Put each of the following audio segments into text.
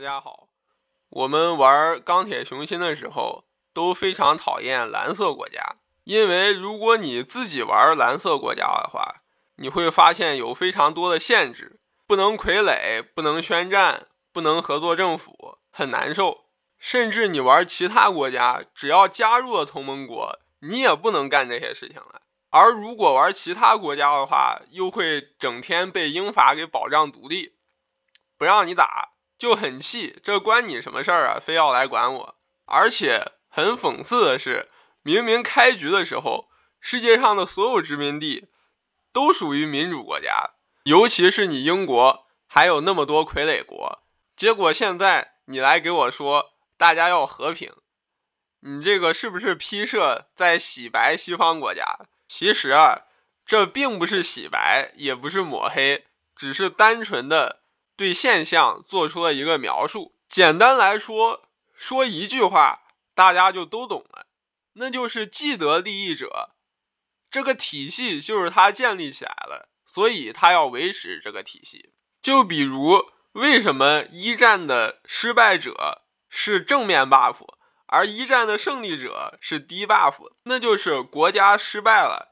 大家好，我们玩《钢铁雄心》的时候都非常讨厌蓝色国家，因为如果你自己玩蓝色国家的话，你会发现有非常多的限制，不能傀儡，不能宣战，不能合作政府，很难受。甚至你玩其他国家，只要加入了同盟国，你也不能干这些事情了。而如果玩其他国家的话，又会整天被英法给保障独立，不让你打。就很气，这关你什么事儿啊？非要来管我？而且很讽刺的是，明明开局的时候，世界上的所有殖民地都属于民主国家，尤其是你英国，还有那么多傀儡国。结果现在你来给我说大家要和平，你这个是不是批社在洗白西方国家？其实啊，这并不是洗白，也不是抹黑，只是单纯的。对现象做出了一个描述，简单来说，说一句话，大家就都懂了，那就是既得利益者，这个体系就是他建立起来了，所以他要维持这个体系。就比如，为什么一战的失败者是正面 buff，而一战的胜利者是低 buff？那就是国家失败了，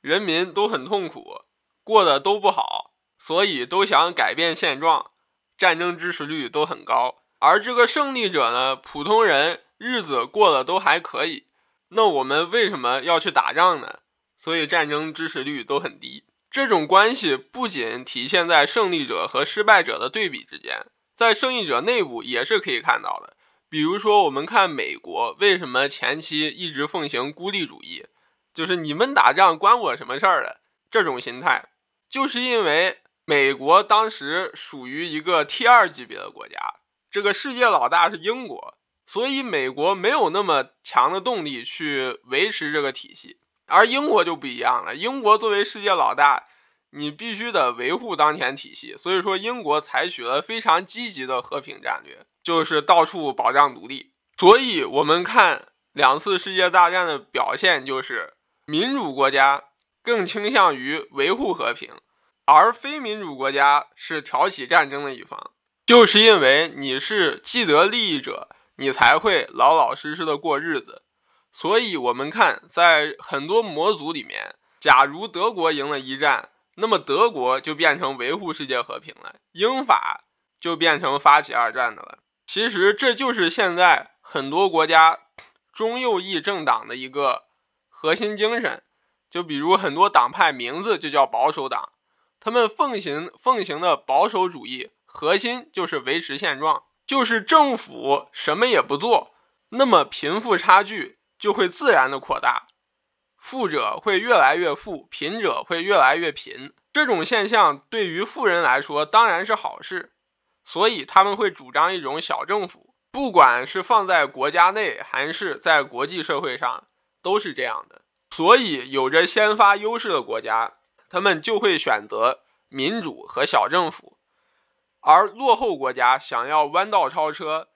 人民都很痛苦，过得都不好。所以都想改变现状，战争支持率都很高。而这个胜利者呢，普通人日子过得都还可以。那我们为什么要去打仗呢？所以战争支持率都很低。这种关系不仅体现在胜利者和失败者的对比之间，在胜利者内部也是可以看到的。比如说，我们看美国为什么前期一直奉行孤立主义，就是你们打仗关我什么事儿了这种心态，就是因为。美国当时属于一个 T 二级别的国家，这个世界老大是英国，所以美国没有那么强的动力去维持这个体系，而英国就不一样了。英国作为世界老大，你必须得维护当前体系，所以说英国采取了非常积极的和平战略，就是到处保障独立。所以，我们看两次世界大战的表现，就是民主国家更倾向于维护和平。而非民主国家是挑起战争的一方，就是因为你是既得利益者，你才会老老实实的过日子。所以，我们看在很多模组里面，假如德国赢了一战，那么德国就变成维护世界和平了，英法就变成发起二战的了。其实，这就是现在很多国家中右翼政党的一个核心精神。就比如很多党派名字就叫保守党。他们奉行奉行的保守主义，核心就是维持现状，就是政府什么也不做，那么贫富差距就会自然的扩大，富者会越来越富，贫者会越来越贫。这种现象对于富人来说当然是好事，所以他们会主张一种小政府，不管是放在国家内还是在国际社会上都是这样的。所以有着先发优势的国家。他们就会选择民主和小政府，而落后国家想要弯道超车，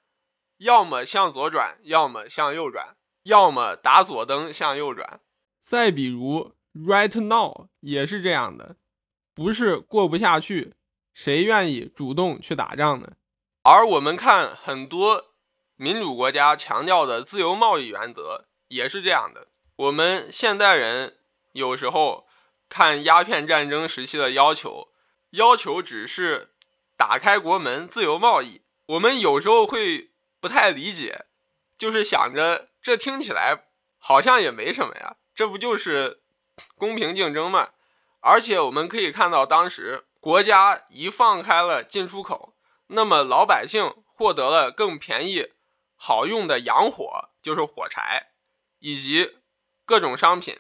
要么向左转，要么向右转，要么打左灯向右转。再比如，right now 也是这样的，不是过不下去，谁愿意主动去打仗呢？而我们看很多民主国家强调的自由贸易原则也是这样的。我们现代人有时候。看鸦片战争时期的要求，要求只是打开国门、自由贸易。我们有时候会不太理解，就是想着这听起来好像也没什么呀，这不就是公平竞争吗？而且我们可以看到，当时国家一放开了进出口，那么老百姓获得了更便宜、好用的洋火，就是火柴，以及各种商品。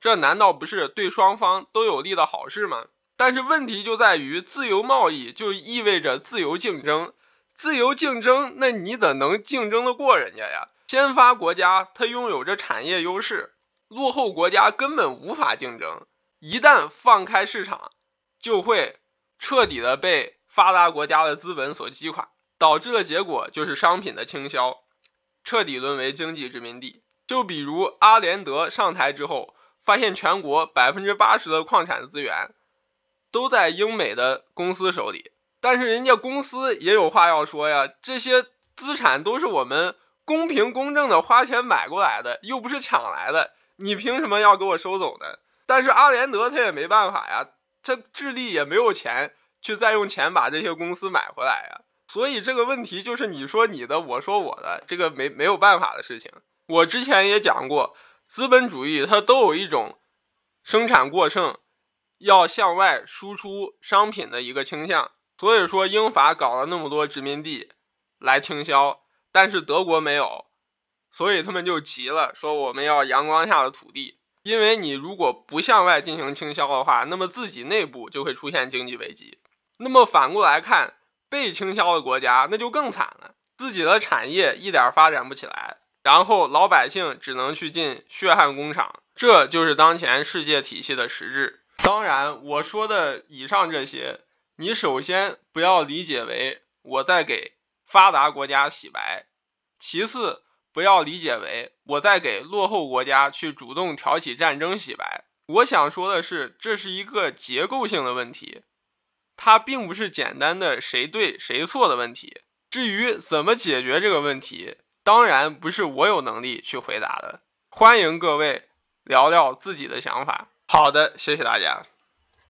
这难道不是对双方都有利的好事吗？但是问题就在于，自由贸易就意味着自由竞争，自由竞争，那你怎能竞争得过人家呀？先发国家它拥有着产业优势，落后国家根本无法竞争。一旦放开市场，就会彻底的被发达国家的资本所击垮，导致的结果就是商品的倾销，彻底沦为经济殖民地。就比如阿连德上台之后。发现全国百分之八十的矿产资源都在英美的公司手里，但是人家公司也有话要说呀。这些资产都是我们公平公正的花钱买过来的，又不是抢来的，你凭什么要给我收走呢？但是阿联德他也没办法呀，他智利也没有钱去再用钱把这些公司买回来呀。所以这个问题就是你说你的，我说我的，这个没没有办法的事情。我之前也讲过。资本主义它都有一种生产过剩，要向外输出商品的一个倾向。所以说英法搞了那么多殖民地来倾销，但是德国没有，所以他们就急了，说我们要阳光下的土地。因为你如果不向外进行倾销的话，那么自己内部就会出现经济危机。那么反过来看，被倾销的国家那就更惨了，自己的产业一点发展不起来。然后老百姓只能去进血汗工厂，这就是当前世界体系的实质。当然，我说的以上这些，你首先不要理解为我在给发达国家洗白，其次不要理解为我在给落后国家去主动挑起战争洗白。我想说的是，这是一个结构性的问题，它并不是简单的谁对谁错的问题。至于怎么解决这个问题？当然不是我有能力去回答的，欢迎各位聊聊自己的想法。好的，谢谢大家。